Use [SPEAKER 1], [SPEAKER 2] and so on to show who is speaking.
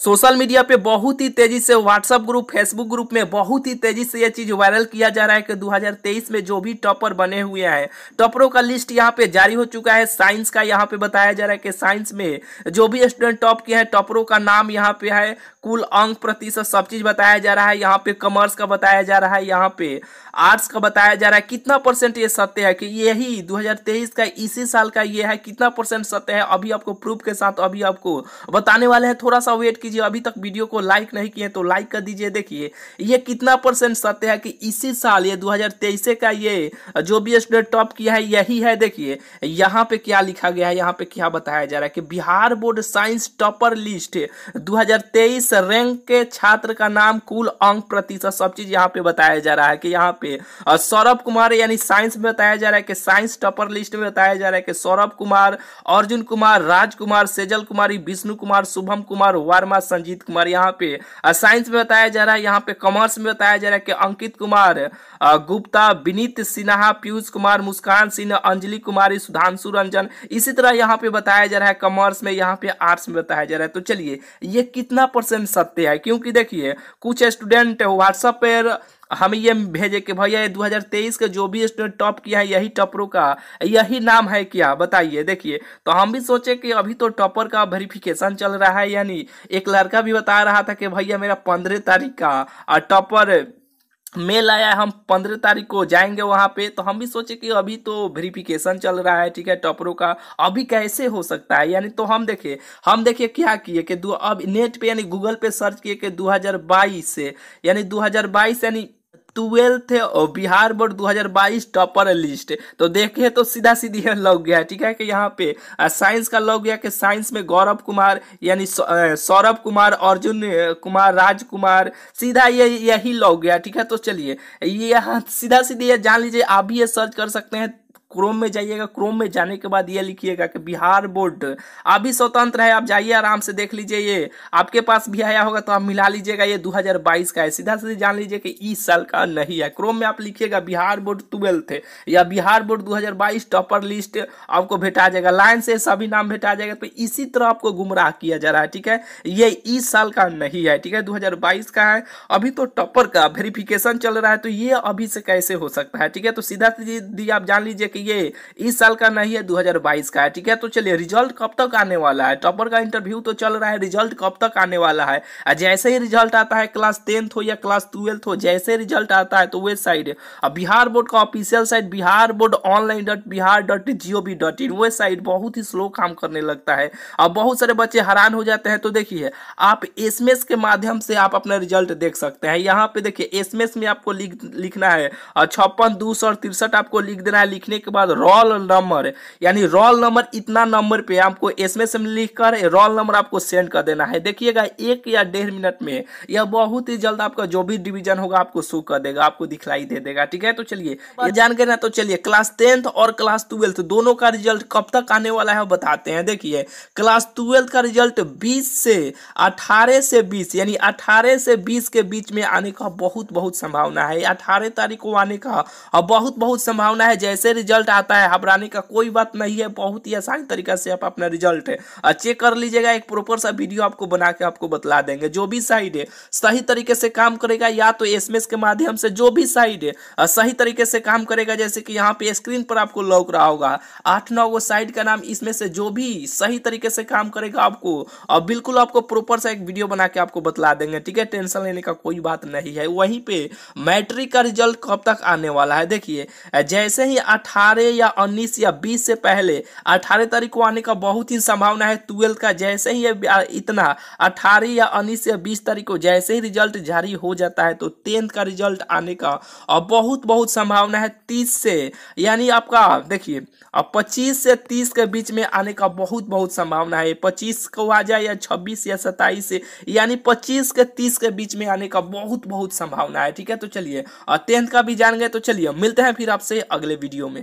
[SPEAKER 1] social media पे बहुत ही तेजी से व्हाट्सएप ग्रुप फेसबुक ग्रुप में बहुत ही तेजी से यह चीज वायरल किया जा रहा है कि 2023 में जो भी टॉपर बने हुए हैं टॉपरों का लिस्ट यहाँ पे जारी हो चुका है साइंस का यहाँ पे बताया जा रहा है कि साइंस में जो भी स्टूडेंट टॉप किए हैं टॉपरों का नाम यहाँ पे है कुल अंक प्रतिशत सब चीज बताया जा रहा है यहाँ पे कॉमर्स का बताया जा रहा है यहाँ पे आर्ट्स का बताया जा रहा है कितना परसेंट ये सत्य है कि यही दो का इसी साल का ये है कितना परसेंट सत्य है अभी आपको प्रूफ के साथ अभी आपको बताने वाले हैं थोड़ा सा वेट कीजिए अभी तक वीडियो को लाइक नहीं किए तो लाइक कर दीजिए देखिए ये कितना परसेंट सत्य है कि इसी साल ये 2023 का ये जो भी स्टेट टॉप किया है यही है देखिए यहाँ पे क्या लिखा गया है यहाँ पे क्या बताया जा रहा है कि Bihar board science topper list दो रैंक के छात्र का नाम कुल अंक प्रतिशत सब चीज यहाँ पे बताया जा रहा है कि यहाँ पे सौरभ कुमार यानी साइंस में बताया जा रहा है कि साइंस टॉपर लिस्ट में बताया जा रहा है कि सौरभ कुमार अर्जुन कुमार राजकुमार सेजल कुमारी विष्णु कुमार शुभम कुमार वर्मा शर्मा संजीत कुमार यहाँ पे साइंस में बताया जा रहा है यहाँ पे कॉमर्स में बताया जा रहा है कि अंकित कुमार गुप्ता विनीत सिन्हा पीयूष कुमार मुस्कान सिन्हा अंजलि कुमारी सुधांशु रंजन इसी तरह यहाँ पे बताया जा रहा है कॉमर्स में यहाँ पे आर्ट्स में बताया जा रहा है तो चलिए ये कितना परसेंट सत्य है क्योंकि देखिए कुछ स्टूडेंट व्हाट्सएप पर हम ये भेजे कि भैया ये 2023 का जो भी स्टूडेंट टॉप किया है यही टॉपरों का यही नाम है क्या बताइए देखिए तो हम भी सोचे कि अभी तो टॉपर का वेरिफिकेशन चल रहा है यानी एक लड़का भी बता रहा था कि भैया मेरा पंद्रह तारीख का टॉपर मेल आया हम पंद्रह तारीख को जाएंगे वहाँ पे तो हम भी सोचे कि अभी तो वेरिफिकेशन चल रहा है ठीक है टॉपरों का अभी कैसे हो सकता है यानी तो हम देखे हम देखिए क्या किए कि अब नेट पे यानी गूगल पे सर्च किए कि 2022 से यानी 2022 यानी twelfth Bihar board 2022 topper list तो देखे तो सीधा सीधी है लग गया ठीक है कि यहाँ पे साइंस का लग गया कि साइंस में गौरव कुमार यानी सौरभ कुमार अर्जुन कुमार राजकुमार सीधा ये यही लग गया ठीक है तो चलिए ये यहाँ सीधा सीधी जान लीजिए आप भी ये सर्च कर सकते हैं क्रोम में जाइएगा क्रोम में जाने के बाद ये लिखिएगा कि बिहार बोर्ड अभी स्वतंत्र है आप जाइए आराम से देख लीजिए ये आपके पास भी आया होगा तो आप मिला लीजिएगा ये 2022 का है सीधा सीधे जान लीजिए कि इस साल का नहीं है क्रोम में आप लिखिएगा बिहार बोर्ड ट्वेल्थ या बिहार बोर्ड दो टॉपर लिस्ट आपको भेटा जाएगा लाइन से सभी नाम भेटा जाएगा तो इसी तरह आपको गुमराह किया जा रहा है ठीक है ये इस साल का नहीं है ठीक है दो का है अभी तो टॉपर का वेरिफिकेशन चल रहा है तो ये अभी से कैसे हो सकता है ठीक है तो सीधा सीधे आप जान लीजिए कि ये इस साल का नहीं है 2022 का है ठीक है तो चलिए रिजल्ट कब तक आने वाला है टॉपर का इंटरव्यू तो चल रहा है रिजल्ट कब तक आने वाला है जैसे ही रिजल्ट आता है क्लास टेंथ हो या क्लास ट्वेल्थ हो जैसे रिजल्ट आता है तो वे साइड बिहार बोर्ड का official site Bihar board online dot Bihar dot G O V dot in website बहुत ही स्लो काम करने लगता है अब बहुत सारे बच्चे हैरान हो जाते हैं तो देखिए आप एसएमएस के माध्यम से आप अपना रिजल्ट देख सकते हैं यहाँ पे देखिए एसएमएस में आपको लिख लिखना है छप्पन दो सौ तिरसठ आपको लिख देना है लिखने के बाद रोल नंबर यानी रोल नंबर इतना नंबर पे आपको एसएमएस में लिखकर रोल नंबर आपको सेंड कर देना है देखिएगा एक या डेढ़ मिनट में यह बहुत ही जल्द आपका जो भी डिवीजन होगा आपको शो कर देगा आपको दिखलाई दे देगा ठीक है तो चलिए जान गए ना तो चलिए क्लास टेंथ और क्लास ट्वेल्थ दोनों का रिजल्ट कब तक आने वाला है बताते हैं देखिए क्लास ट्वेल्थ का रिजल्ट बीस से अठारह से बीस यानी अठारह से बीस के बीच में आने का बहुत बहुत संभावना है अठारह तारीख को आने का बहुत बहुत संभावना है जैसे रिजल्ट रिजल्ट आता है घबराने का कोई बात नहीं है बहुत ही आसान तरीका से आप अपना रिजल्ट चेक कर लीजिएगा एक प्रॉपर सा वीडियो आपको बना के आपको बतला देंगे जो भी साइड है सही तरीके से काम करेगा या तो एसएमएस के माध्यम से जो भी साइड है सही तरीके से काम करेगा जैसे कि यहाँ पे स्क्रीन पर आपको लौक रहा होगा आठ नौ वो साइड का नाम इसमें से जो भी सही तरीके से काम करेगा आपको और बिल्कुल आपको प्रॉपर सा एक वीडियो बना के आपको बतला देंगे ठीक है टेंशन लेने का कोई बात नहीं है वहीं पे मैट्रिक का रिजल्ट कब तक आने वाला है देखिए जैसे ही अठारह अठारह या उन्नीस या बीस से पहले अठारह तारीख को आने का बहुत ही संभावना है ट्वेल्थ का जैसे ही इतना अठारह या उन्नीस या बीस तारीख को जैसे ही रिजल्ट जारी हो जाता है तो टेंथ का रिजल्ट आने का और बहुत बहुत संभावना है तीस से यानी आपका देखिए अब पच्चीस से तीस के बीच में आने का बहुत बहुत संभावना है पच्चीस को आ जाए या छब्बीस या सत्ताईस यानी पच्चीस के तीस के बीच में आने का बहुत बहुत संभावना है ठीक है तो चलिए और टेंथ का भी जान गए तो चलिए मिलते हैं फिर आपसे अगले वीडियो में